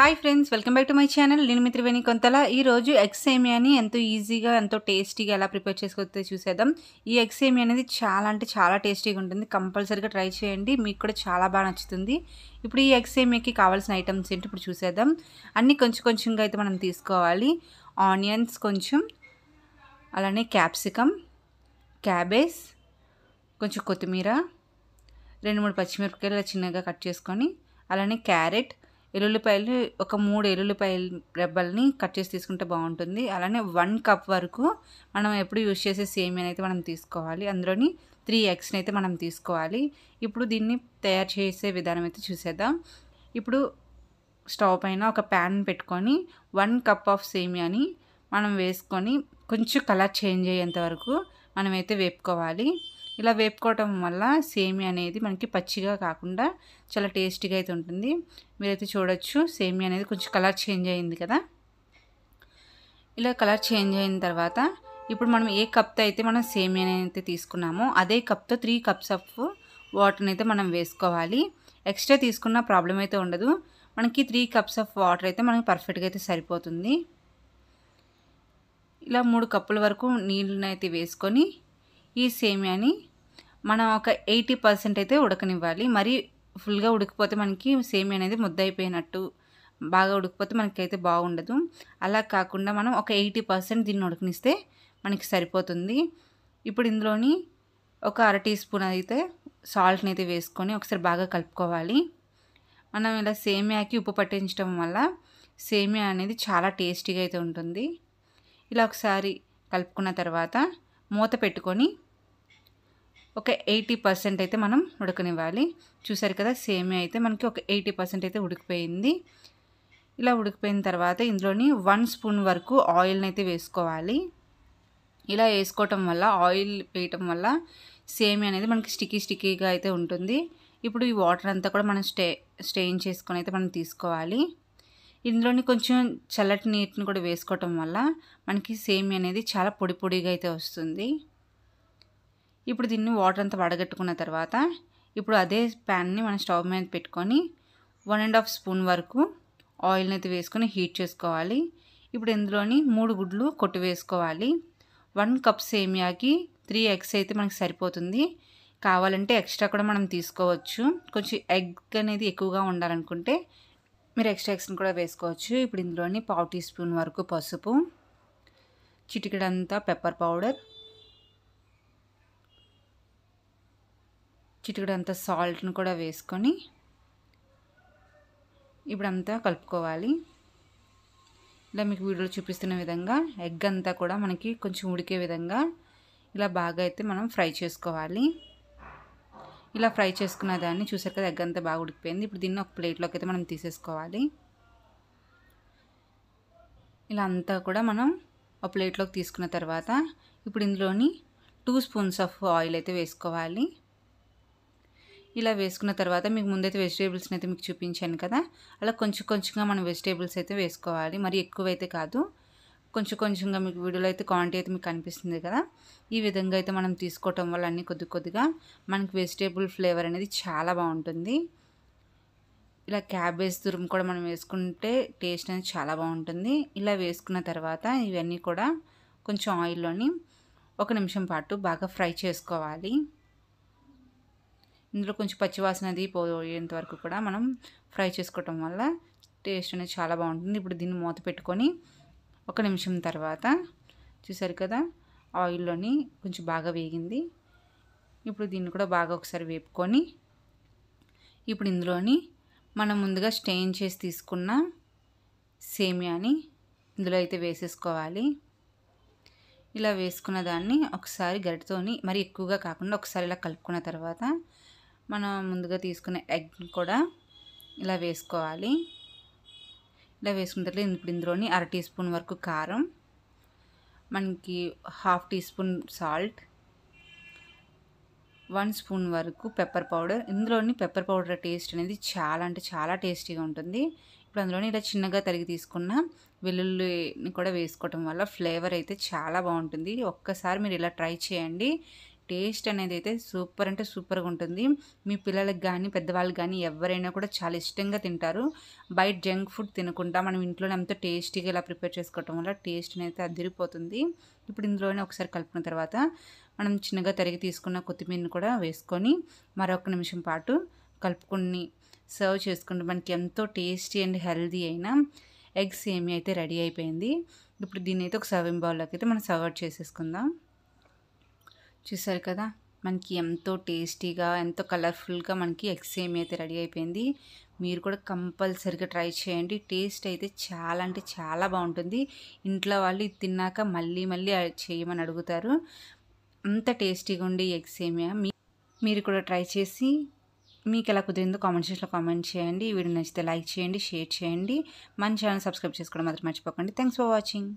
hi friends welcome back to my channel నేను మీ త్రివేణి కొంతల ఈరోజు ఎగ్ సేమియాని ఎంతో ఈజీగా ఎంతో టేస్టీగా ఎలా ప్రిపేర్ చేసుకోవచ్చు చూసేద్దాం ఈ ఎగ్ సేమియా అనేది చాలా అంటే చాలా టేస్టీగా ఉంటుంది కంపల్సరీగా ట్రై చేయండి మీకు కూడా చాలా బాగా నచ్చుతుంది ఇప్పుడు ఈ ఎగ్ సేమియాకి కావాల్సిన ఐటమ్స్ ఏంటి ఇప్పుడు చూసేద్దాం అన్నీ కొంచెం కొంచెంగా అయితే మనం తీసుకోవాలి ఆనియన్స్ కొంచెం అలానే క్యాప్సికమ్ క్యాబేజ్ కొంచెం కొత్తిమీర రెండు మూడు పచ్చిమిరపకాయలు చిన్నగా కట్ చేసుకొని అలానే క్యారెట్ ఎల్లుల్లిపాయలు ఒక మూడు ఎల్లుల్లిపాయల రెబ్బల్ని కట్ చేసి తీసుకుంటే బాగుంటుంది అలానే వన్ కప్ వరకు మనం ఎప్పుడు యూజ్ చేసే సేమియా అయితే మనం తీసుకోవాలి అందులోని త్రీ ఎగ్స్ని అయితే మనం తీసుకోవాలి ఇప్పుడు దీన్ని తయారు చేసే విధానం అయితే చూసేద్దాం ఇప్పుడు స్టవ్ పైన ఒక ప్యాన్ పెట్టుకొని వన్ కప్ ఆఫ్ సేమియాని మనం వేసుకొని కొంచెం కలర్ చేంజ్ అయ్యేంత వరకు మనమైతే వేపుకోవాలి ఇలా వేపుకోవటం వల్ల సేమియా అనేది మనకి పచ్చిగా కాకుండా చాలా టేస్టీగా అయితే ఉంటుంది మీరైతే చూడొచ్చు సేమియా అనేది కొంచెం కలర్ చేంజ్ అయింది కదా ఇలా కలర్ చేంజ్ అయిన తర్వాత ఇప్పుడు మనం ఏ కప్తో అయితే మనం సేమియా అయితే తీసుకున్నామో అదే కప్తో త్రీ కప్స్ ఆఫ్ వాటర్ని అయితే మనం వేసుకోవాలి ఎక్స్ట్రా తీసుకున్న ప్రాబ్లం అయితే ఉండదు మనకి త్రీ కప్స్ ఆఫ్ వాటర్ అయితే మనకి పర్ఫెక్ట్గా అయితే సరిపోతుంది ఇలా మూడు కప్పుల వరకు నీళ్ళని అయితే వేసుకొని ఈ సేమియాని మనం ఒక ఎయిటీ పర్సెంట్ అయితే ఉడకనివ్వాలి మరీ ఫుల్గా ఉడికిపోతే మనకి సేమియా అనేది ముద్దయిపోయినట్టు బాగా ఉడికిపోతే మనకైతే బాగుండదు అలా కాకుండా మనం ఒక ఎయిటీ పర్సెంట్ దీన్ని ఉడకనిస్తే మనకి సరిపోతుంది ఇప్పుడు ఇందులోని ఒక అర టీ స్పూన్ అయితే సాల్ట్ని అయితే వేసుకొని ఒకసారి బాగా కలుపుకోవాలి మనం ఇలా సేమియాకి ఉప్పు పట్టించడం వల్ల సేమియా అనేది చాలా టేస్టీగా అయితే ఉంటుంది ఇలా ఒకసారి కలుపుకున్న తర్వాత మూత పెట్టుకొని ఒక ఎయిటీ పర్సెంట్ అయితే మనం ఉడకనివ్వాలి చూసారు కదా సేమియా అయితే మనకి ఒక ఎయిటీ పర్సెంట్ అయితే ఉడికిపోయింది ఇలా ఉడికిపోయిన తర్వాత ఇందులోని వన్ స్పూన్ వరకు ఆయిల్ని అయితే వేసుకోవాలి ఇలా వేసుకోవటం వల్ల ఆయిల్ వేయటం వల్ల సేమియా అనేది మనకి స్టికీ స్టికీగా అయితే ఉంటుంది ఇప్పుడు ఈ వాటర్ అంతా కూడా మనం స్టే స్టెయిన్ చేసుకొని అయితే మనం తీసుకోవాలి ఇందులోని కొంచెం చల్లటి నీటిని కూడా వేసుకోవటం వల్ల మనకి సేమి అనేది చాలా పొడి పొడిగా అయితే వస్తుంది ఇప్పుడు దీన్ని వాటర్ అంతా వడగట్టుకున్న తర్వాత ఇప్పుడు అదే ప్యాన్ని మనం స్టవ్ మీద పెట్టుకొని వన్ అండ్ హాఫ్ స్పూన్ వరకు ఆయిల్ని అయితే వేసుకొని హీట్ చేసుకోవాలి ఇప్పుడు ఇందులోని మూడు గుడ్లు కొట్టు వేసుకోవాలి వన్ కప్ సేమియాకి త్రీ ఎగ్స్ అయితే మనకు సరిపోతుంది కావాలంటే ఎక్స్ట్రా కూడా మనం తీసుకోవచ్చు కొంచెం ఎగ్ అనేది ఎక్కువగా ఉండాలనుకుంటే మీరు ఎక్స్ట్రా ఎగ్స్ని కూడా వేసుకోవచ్చు ఇప్పుడు ఇందులోని పావు టీ స్పూన్ వరకు పసుపు చిటికడంతా పెప్పర్ పౌడర్ చిటికడంత సాల్ట్ను కూడా వేసుకొని ఇప్పుడంతా కలుపుకోవాలి ఇలా మీకు వీడియోలో చూపిస్తున్న విధంగా ఎగ్ అంతా కూడా మనకి కొంచెం ఉడికే విధంగా ఇలా బాగా అయితే మనం ఫ్రై చేసుకోవాలి ఇలా ఫ్రై చేసుకున్న దాన్ని చూసారు కదా ఎగ్ అంతా బాగా ఉడికిపోయింది ఇప్పుడు దీన్ని ఒక ప్లేట్లోకి అయితే మనం తీసేసుకోవాలి ఇలా అంతా కూడా మనం ఒక ప్లేట్లోకి తీసుకున్న తర్వాత ఇప్పుడు ఇందులోని టూ స్పూన్స్ ఆఫ్ ఆయిల్ అయితే వేసుకోవాలి ఇలా వేసుకున్న తర్వాత మీకు ముందైతే వెజిటేబుల్స్ని అయితే మీకు చూపించాను కదా అలా కొంచెం కొంచెంగా మనం వెజిటేబుల్స్ అయితే వేసుకోవాలి మరి ఎక్కువైతే కాదు కొంచెం కొంచెంగా మీకు వీడియోలో అయితే క్వాంటిటీ అయితే మీకు కనిపిస్తుంది కదా ఈ విధంగా అయితే మనం తీసుకోవటం వల్ల అన్నీ కొద్ది కొద్దిగా మనకి వెజిటేబుల్ ఫ్లేవర్ అనేది చాలా బాగుంటుంది ఇలా క్యాబేజ్ తురుము కూడా మనం వేసుకుంటే టేస్ట్ అనేది చాలా బాగుంటుంది ఇలా వేసుకున్న తర్వాత ఇవన్నీ కూడా కొంచెం ఆయిల్లోని ఒక నిమిషం పాటు బాగా ఫ్రై చేసుకోవాలి ఇందులో కొంచెం పచ్చివాసనది పోయేంత వరకు కూడా మనం ఫ్రై చేసుకోవటం వల్ల టేస్ట్ అనేది చాలా బాగుంటుంది ఇప్పుడు దీన్ని మూత పెట్టుకొని ఒక నిమిషం తర్వాత చూసారు కదా ఆయిల్లోని కొంచెం బాగా వేగింది ఇప్పుడు దీన్ని కూడా బాగా ఒకసారి వేపుకొని ఇప్పుడు ఇందులోని మనం ముందుగా స్టెయిన్ చేసి తీసుకున్న సేమియాని ఇందులో అయితే వేసేసుకోవాలి ఇలా వేసుకున్న దాన్ని ఒకసారి గరిటతోని మరి ఎక్కువగా కాకుండా ఒకసారి ఇలా కలుపుకున్న తర్వాత మనం ముందుగా తీసుకున్న ఎగ్ కూడా ఇలా వేసుకోవాలి ఇలా తర్వాత ఇప్పుడు ఇందులోని అర టీ స్పూన్ వరకు కారం మనకి half teaspoon salt one spoon వరకు పెప్పర్ పౌడర్ ఇందులోని పెప్పర్ పౌడర్ టేస్ట్ అనేది చాలా అంటే చాలా టేస్టీగా ఉంటుంది ఇప్పుడు అందులోని ఇలా చిన్నగా తరిగి తీసుకున్న వెల్లుల్లిని కూడా వేసుకోవటం వల్ల ఫ్లేవర్ అయితే చాలా బాగుంటుంది ఒక్కసారి మీరు ఇలా ట్రై చేయండి టేస్ట్ అనేది అయితే సూపర్ అంటే సూపర్గా ఉంటుంది మీ పిల్లలకు కానీ పెద్దవాళ్ళకి కానీ ఎవరైనా కూడా చాలా ఇష్టంగా తింటారు బయట జంక్ ఫుడ్ తినకుండా మనం ఇంట్లోనే ఎంతో టేస్టీగా ఇలా ప్రిపేర్ చేసుకోవటం వల్ల టేస్ట్ అనేది అదిరిపోతుంది ఇప్పుడు ఇందులోనే ఒకసారి కలుపుకున్న తర్వాత మనం చిన్నగా తరిగి తీసుకున్న కొత్తిమీరని కూడా వేసుకొని మరొక నిమిషం పాటు కలుపుకొని సర్వ్ చేసుకుంటే మనకి ఎంతో టేస్టీ అండ్ హెల్దీ అయిన ఎగ్స్ ఏమి అయితే రెడీ అయిపోయింది ఇప్పుడు దీన్ని అయితే ఒక సర్వింగ్ బౌల్లోకి అయితే మనం సర్వ్ చేసేసుకుందాం చూసారు కదా మనకి ఎంతో టేస్టీగా ఎంతో కలర్ఫుల్గా మనకి ఎగ్ సేమ్ అయితే రెడీ అయిపోయింది మీరు కూడా కంపల్సరిగా ట్రై చేయండి టేస్ట్ అయితే చాలా అంటే చాలా బాగుంటుంది ఇంట్లో వాళ్ళు తిన్నాక మళ్ళీ మళ్ళీ చేయమని అడుగుతారు అంత టేస్టీగా ఉండి ఎగ్ సేమియా మీరు కూడా ట్రై చేసి మీకు ఎలా కుదిరిందో కామెంట్ సెక్షన్లో కామెంట్ చేయండి వీడియో నచ్చితే లైక్ చేయండి షేర్ చేయండి మన ఛానల్ సబ్స్క్రైబ్ చేసుకోవడం మాత్రం మర్చిపోకండి థ్యాంక్స్ ఫర్ వాచింగ్